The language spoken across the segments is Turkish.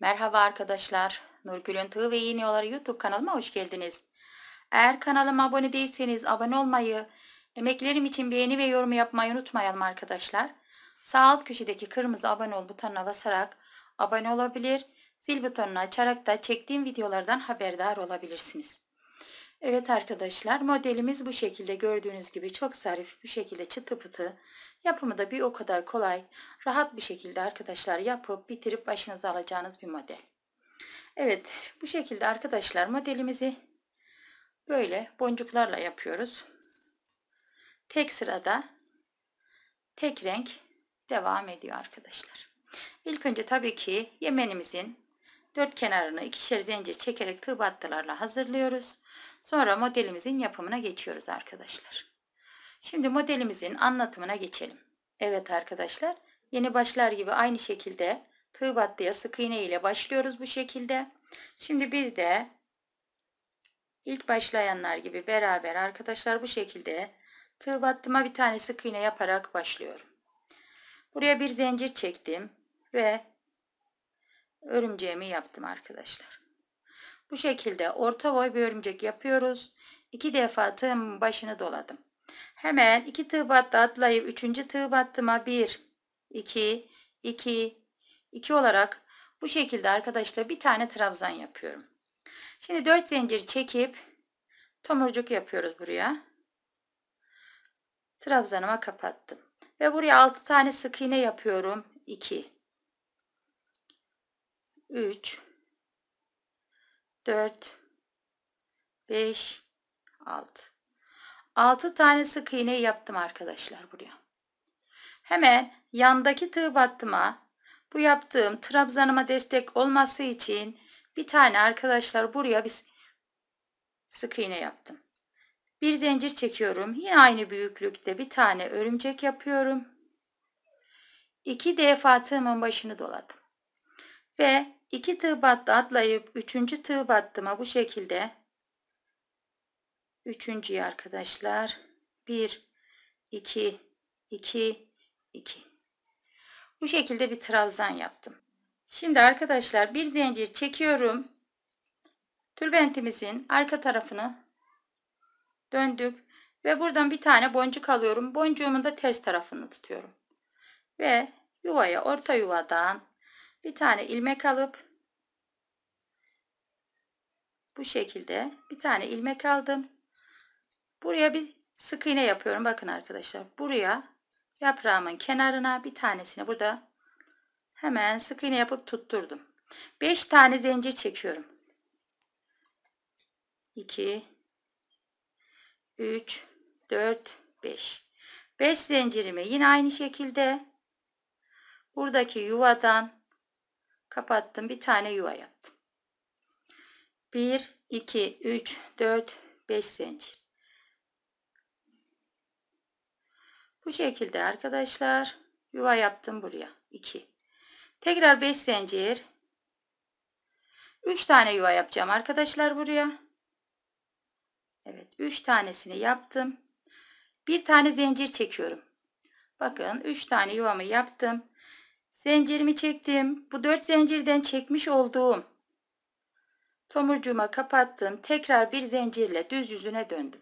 Merhaba arkadaşlar. Nurgül'ün Tığ ve Yeni Yolları YouTube kanalıma hoş geldiniz. Eğer kanalıma abone değilseniz abone olmayı, emeklerim için beğeni ve yorum yapmayı unutmayalım arkadaşlar. Sağ alt köşedeki kırmızı abone ol butonuna basarak abone olabilir, zil butonunu açarak da çektiğim videolardan haberdar olabilirsiniz. Evet arkadaşlar modelimiz bu şekilde gördüğünüz gibi çok zarif bir şekilde çıtı pıtı yapımı da bir o kadar kolay rahat bir şekilde arkadaşlar yapıp bitirip başınıza alacağınız bir model. Evet bu şekilde arkadaşlar modelimizi böyle boncuklarla yapıyoruz. Tek sırada tek renk devam ediyor arkadaşlar. İlk önce tabii ki yemenimizin Dört kenarını ikişer zincir çekerek tığ battılarla hazırlıyoruz. Sonra modelimizin yapımına geçiyoruz arkadaşlar. Şimdi modelimizin anlatımına geçelim. Evet arkadaşlar yeni başlar gibi aynı şekilde tığ battıya sık iğne ile başlıyoruz bu şekilde. Şimdi biz de ilk başlayanlar gibi beraber arkadaşlar bu şekilde tığ battıma bir tane sık iğne yaparak başlıyorum. Buraya bir zincir çektim ve örümceğimi yaptım arkadaşlar. Bu şekilde orta boy bir örümcek yapıyoruz. İki defa tığımın başını doladım. Hemen iki tığ battı atlayıp üçüncü tığ battıma bir, iki, iki, iki olarak bu şekilde arkadaşlar bir tane trabzan yapıyorum. Şimdi dört zincir çekip tomurcuk yapıyoruz buraya. Trabzanıma kapattım. Ve buraya altı tane sık iğne yapıyorum. 2 3 4 5 6 6 tane sık iğne yaptım arkadaşlar buraya. Hemen yandaki tığ battıma bu yaptığım trabzanıma destek olması için bir tane arkadaşlar buraya bir sık iğne yaptım. Bir zincir çekiyorum. Yine aynı büyüklükte bir tane örümcek yapıyorum. İki defa tığımın başını doladım. Ve 2 tığ battı atlayıp 3. tığ battıma bu şekilde üçüncüyü arkadaşlar 1 2 2 2 bu şekilde bir trabzan yaptım şimdi arkadaşlar bir zincir çekiyorum tülbentimizin arka tarafını döndük ve buradan bir tane boncuk alıyorum boncuğumun da ters tarafını tutuyorum ve yuvaya orta yuvadan bir tane ilmek alıp bu şekilde bir tane ilmek aldım. Buraya bir sık iğne yapıyorum. Bakın arkadaşlar buraya yaprağımın kenarına bir tanesini burada hemen sık iğne yapıp tutturdum. 5 tane zincir çekiyorum. 2 3 4 5 5 zincirimi yine aynı şekilde buradaki yuvadan kapattım bir tane yuva yaptım 1 2 3 4 5 zincir bu şekilde arkadaşlar yuva yaptım buraya 2 tekrar 5 zincir 3 tane yuva yapacağım arkadaşlar buraya Evet 3 tanesini yaptım bir tane zincir çekiyorum bakın 3 tane yuvamı yaptım Zincirimi çektim. Bu dört zincirden çekmiş olduğum tomurcuğuma kapattım. Tekrar bir zincirle düz yüzüne döndüm.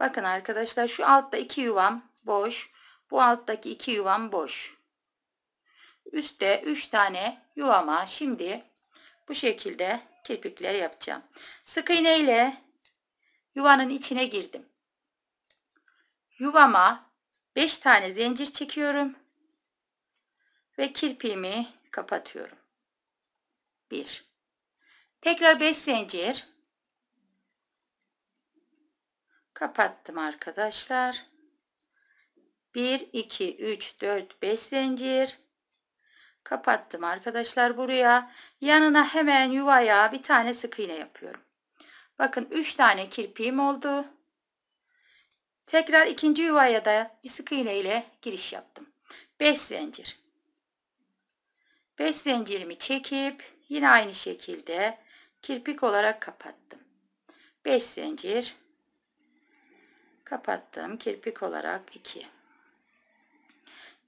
Bakın arkadaşlar şu altta iki yuvam boş. Bu alttaki iki yuvam boş. Üste üç tane yuvama şimdi bu şekilde kirpikler yapacağım. Sık iğne ile yuvanın içine girdim. Yuvama 5 tane zincir çekiyorum ve kirpiğimi kapatıyorum. 1 Tekrar 5 zincir kapattım arkadaşlar. 1 2 3 4 5 zincir kapattım arkadaşlar buraya. Yanına hemen yuvaya bir tane sık iğne yapıyorum. Bakın 3 tane kirpiğim oldu. Tekrar ikinci yuvaya da bir sık iğne ile giriş yaptım. 5 zincir 5 zincirimi çekip yine aynı şekilde kirpik olarak kapattım. 5 zincir kapattım. Kirpik olarak 2.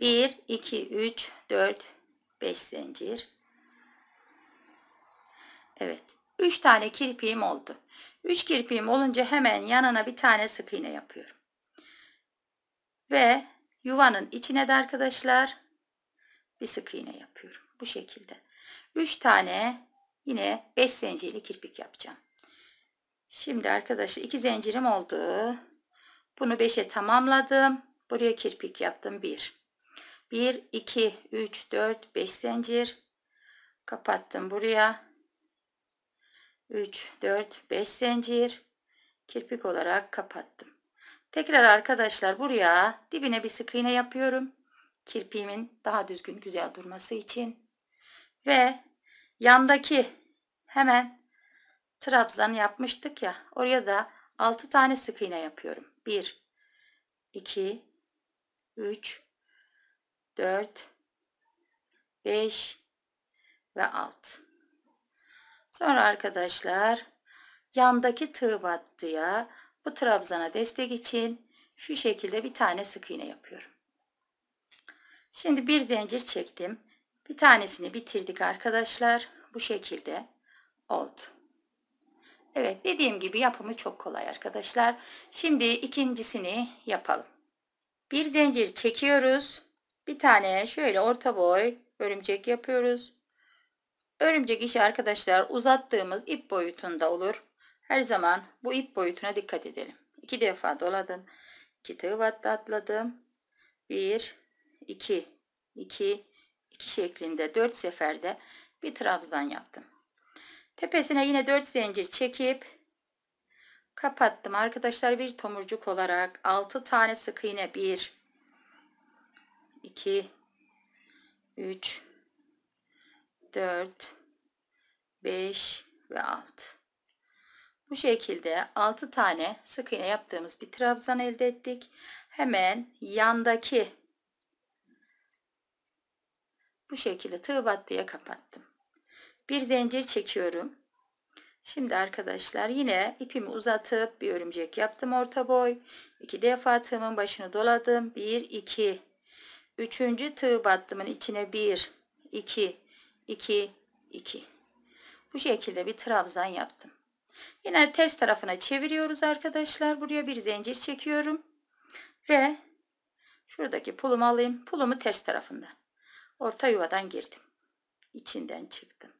1 2 3 4 5 zincir. Evet. 3 tane kirpiğim oldu. 3 kirpiğim olunca hemen yanına bir tane sık iğne yapıyorum. Ve yuvanın içine de arkadaşlar bir sık iğne yapıyorum. Bu şekilde. 3 tane yine 5 zincirli kirpik yapacağım. Şimdi arkadaşlar 2 zincirim oldu. Bunu 5'e tamamladım. Buraya kirpik yaptım. 1 1 2 3 4 5 zincir kapattım buraya 3 4 5 zincir kirpik olarak kapattım tekrar arkadaşlar buraya dibine bir sık iğne yapıyorum kirpiğimin daha düzgün güzel durması için ve yandaki hemen trabzan yapmıştık ya. Oraya da 6 tane sık iğne yapıyorum. 1 2 3 4 5 ve 6. Sonra arkadaşlar yandaki tığ battıya bu trabzana destek için şu şekilde bir tane sık iğne yapıyorum. Şimdi bir zincir çektim. Bir tanesini bitirdik arkadaşlar. Bu şekilde oldu. Evet dediğim gibi yapımı çok kolay arkadaşlar. Şimdi ikincisini yapalım. Bir zincir çekiyoruz. Bir tane şöyle orta boy örümcek yapıyoruz. Örümcek işi arkadaşlar uzattığımız ip boyutunda olur. Her zaman bu ip boyutuna dikkat edelim. İki defa doladım. İki tığ atladım. Bir, iki, iki, şeklinde 4 seferde bir trabzan yaptım. Tepesine yine 4 zincir çekip kapattım. Arkadaşlar bir tomurcuk olarak 6 tane sık iğne 1 2 3 4 5 ve 6 bu şekilde 6 tane sık iğne yaptığımız bir trabzan elde ettik. Hemen yandaki bu şekilde tığ battıya kapattım. Bir zincir çekiyorum. Şimdi arkadaşlar yine ipimi uzatıp bir örümcek yaptım orta boy. İki defa tığımın başını doladım. Bir iki. Üçüncü tığ battımın içine bir iki iki iki. Bu şekilde bir trabzan yaptım. Yine ters tarafına çeviriyoruz arkadaşlar. Buraya bir zincir çekiyorum. Ve şuradaki pulumu alayım. Pulumu ters tarafından. Orta yuvadan girdim. İçinden çıktım.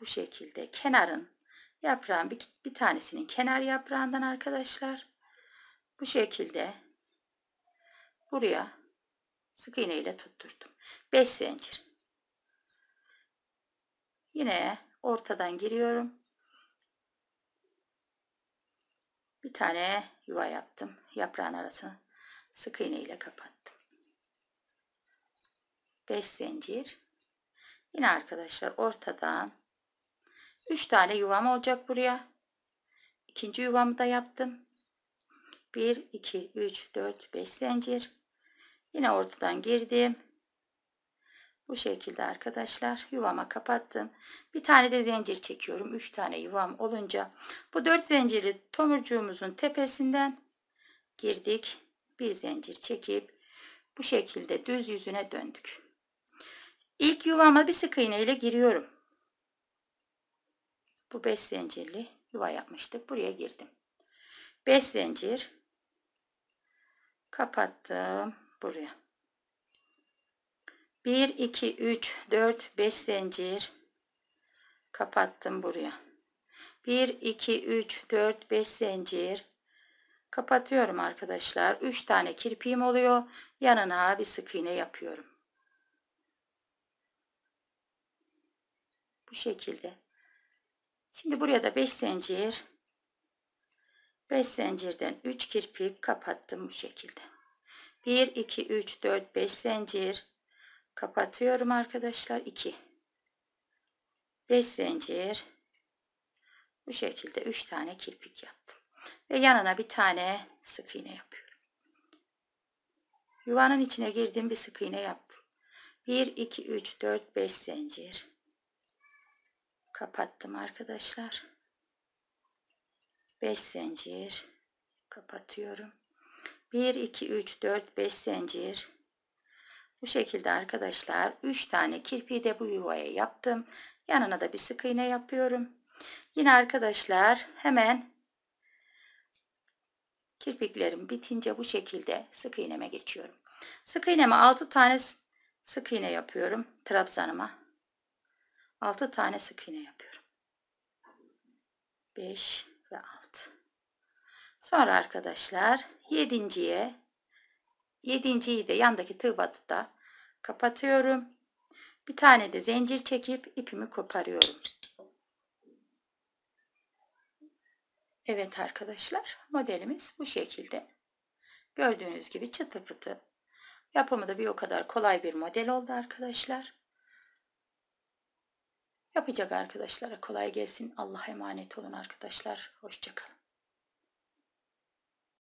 Bu şekilde kenarın yaprağın bir, bir tanesinin kenar yaprağından arkadaşlar bu şekilde buraya sık iğne ile tutturdum. 5 zincir. Yine ortadan giriyorum. Bir tane yuva yaptım. Yaprağın arasını sık iğne ile kapattım. 5 zincir. Yine arkadaşlar ortadan 3 tane yuvam olacak buraya. İkinci yuvamı da yaptım. 1 2 3 4 5 zincir. Yine ortadan girdim. Bu şekilde arkadaşlar yuvama kapattım. Bir tane de zincir çekiyorum. 3 tane yuvam olunca bu 4 zinciri tomurcuğumuzun tepesinden girdik. Bir zincir çekip bu şekilde düz yüzüne döndük. İlk yuvama bir sık iğne ile giriyorum. Bu 5 zincirli yuva yapmıştık. Buraya girdim. 5 zincir kapattım buraya. 1 2 3 4 5 zincir kapattım buraya. 1 2 3 4 5 zincir kapatıyorum arkadaşlar. 3 tane kirpiğim oluyor. Yanına bir sık iğne yapıyorum. bu şekilde. Şimdi buraya da 5 zincir 5 zincirden 3 kirpik kapattım bu şekilde. 1 2 3 4 5 zincir kapatıyorum arkadaşlar 2 5 zincir bu şekilde 3 tane kirpik yaptım ve yanına bir tane sık iğne yapıyorum yuvanın içine girdiğim bir sık iğne yaptım 1 2 3 4 5 zincir kapattım arkadaşlar 5 zincir kapatıyorum 1 2 3 4 5 zincir bu şekilde arkadaşlar 3 tane kirpiği de bu yuvaya yaptım yanına da bir sık iğne yapıyorum yine arkadaşlar hemen kirpiklerim bitince bu şekilde sık iğneme geçiyorum sık iğneme 6 tane sık iğne yapıyorum trabzanıma 6 tane sık iğne yapıyorum. 5 ve 6. Sonra arkadaşlar 7.ye 7.yi de yandaki tığ da kapatıyorum. Bir tane de zincir çekip ipimi koparıyorum. Evet arkadaşlar modelimiz bu şekilde. Gördüğünüz gibi çıtı pıtı. Yapımı da bir o kadar kolay bir model oldu arkadaşlar yapacak arkadaşlara kolay gelsin. Allah'a emanet olun arkadaşlar. Hoşçakalın.